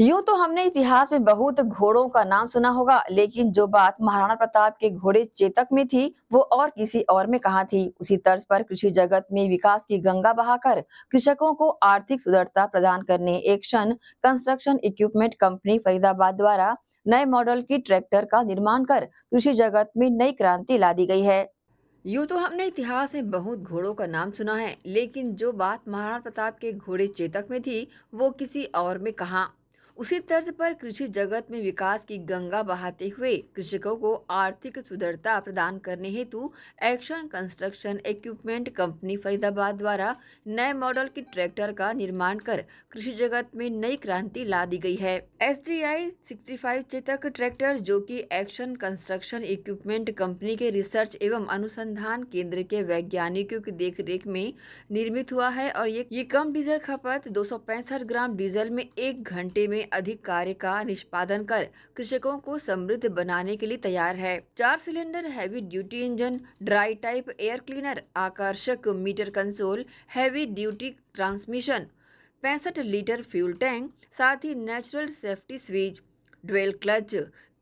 यूं तो हमने इतिहास में बहुत घोड़ों का नाम सुना होगा लेकिन जो बात महाराणा प्रताप के घोड़े चेतक में थी वो और किसी और में कहा थी उसी तर्ज पर कृषि जगत में विकास की गंगा बहाकर कृषकों को आर्थिक सुदृढ़ता प्रदान करने Action Construction Equipment company Faridabad द्वारा नए मॉडल की ट्रैक्टर का निर्माण कर कृषि जगत में नई क्रांति ला दी गई है यूँ तो हमने इतिहास में बहुत घोड़ों का नाम सुना है लेकिन जो बात महाराणा प्रताप के घोड़े चेतक में थी वो किसी और में कहा उसी तर्ज पर कृषि जगत में विकास की गंगा बहाते हुए कृषकों को आर्थिक सुदृढ़ता प्रदान करने हेतु Action Construction Equipment company Faridabad द्वारा नए मॉडल के ट्रैक्टर का निर्माण कर कृषि जगत में नई क्रांति ला दी गई है S D I sixty five Chetak tractor जो कि एक्शन कंस्ट्रक्शन इक्विपमेंट कंपनी के रिसर्च एवं अनुसंधान केंद्र के वैज्ञानिकों की देखरेख में निर्मित हुआ है और ये, ये कम डीजल खपत दो ग्राम डीजल में एक घंटे में अधिक कार्य का निष्पादन कर कृषकों को समृद्ध बनाने के लिए तैयार है चार cylinder heavy duty engine dry type air cleaner आकर्षक meter console heavy duty transmission पैंसठ लीटर फ्यूल टैंक साथ ही natural safety switch dual clutch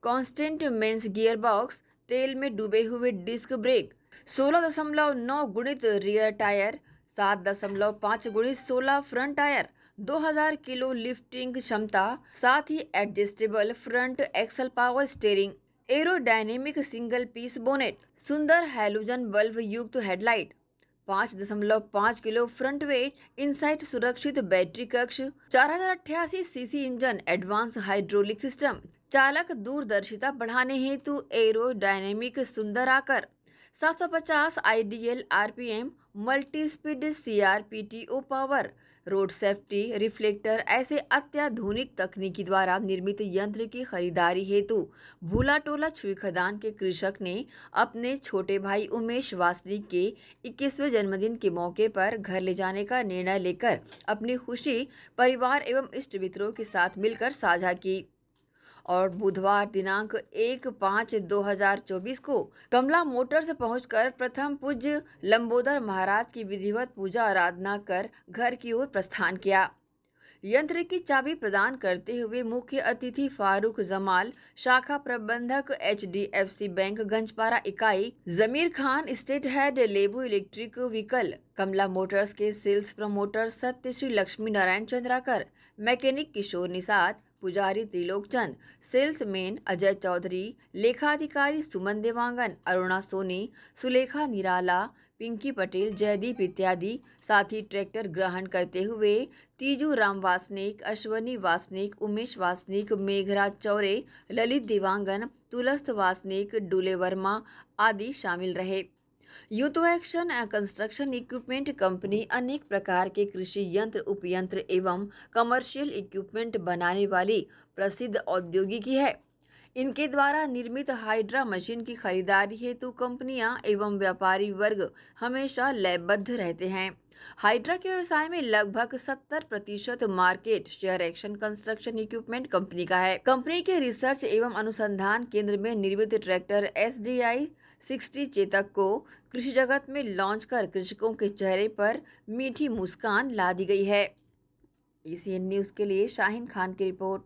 constant mesh gear box तेल में डूबे हुए डिस्क ब्रेक सोलह दशमलव नौ गुणित रियर टायर सात दशमलव पाँच गुणित सोलह फ्रंट टायर 2000 किलो लिफ्टिंग क्षमता साथ ही adjustable front axle power steering aerodynamic single piece bonnet सुंदर हेलोजन बल्ब युक्त हेडलाइट पाँच दशमलव पाँच किलो फ्रंट वेट इनसाइट सुरक्षित बैटरी कक्ष चार हजार अठासी CC engine advance hydraulic system चालक दूरदर्शिता बढ़ाने हेतु एरो डायनेमिक सुंदर आकर 750 idle RPM multi speed CRPTO power road safety reflector ऐसे अत्याधुनिक तकनीकी द्वारा निर्मित यंत्र की खरीदारी हेतु भूलाटोला छुई खदान के कृषक ने अपने छोटे भाई उमेश वासनी के 21वें जन्मदिन के मौके पर घर ले जाने का निर्णय लेकर अपनी खुशी परिवार एवं इष्ट मित्रों के साथ मिलकर साझा की और बुधवार दिनांक एक पाँच दो हजार चौबीस को कमला मोटर्स पहुंचकर प्रथम पूज्य लंबोदर महाराज की विधिवत पूजा आराधना कर घर की ओर प्रस्थान किया यंत्र की चाबी प्रदान करते हुए मुख्य अतिथि फारूक जमाल शाखा प्रबंधक H D F C bank Ganjpara इकाई जमीर खान स्टेट हेड लेबू इलेक्ट्रिक व्हीकल कमला मोटर्स के sales promoter Satya Shri Lakshmi Narayan Chandrakar mechanic Kishore Nishad पुजारी त्रिलोक सेल्समैन अजय चौधरी लेखाधिकारी सुमन देवांगन अरुणा सोनी सुलेखा निराला पिंकी पटेल जयदीप इत्यादि साथ ही ट्रैक्टर ग्रहण करते हुए तीजू राम वासनिक अश्वनी वासनिक उमेश वासनिक मेघराज चौरे ललित देवांगन तुलस्त वासनिक डुले वर्मा आदि शामिल रहे यूतो Action and Construction Equipment company अनेक प्रकार के कृषि यंत्र उपयंत्र एवं कमर्शियल इक्विपमेंट बनाने वाली प्रसिद्ध औद्योगिकी है इनके द्वारा निर्मित हाइड्रा मशीन की खरीदारी हेतु कंपनियां एवं व्यापारी वर्ग हमेशा लयबद्ध रहते हैं हाइड्रा के व्यवसाय में लगभग 70 प्रतिशत market share Action Construction Equipment company का है कंपनी के रिसर्च एवं अनुसंधान केंद्र में निर्मित tractor S D I sixty Chetak को कृषि जगत में लॉन्च कर कृषकों के चेहरे पर मीठी मुस्कान ला दी गई है ई न्यूज़ के लिए शाहिन खान की रिपोर्ट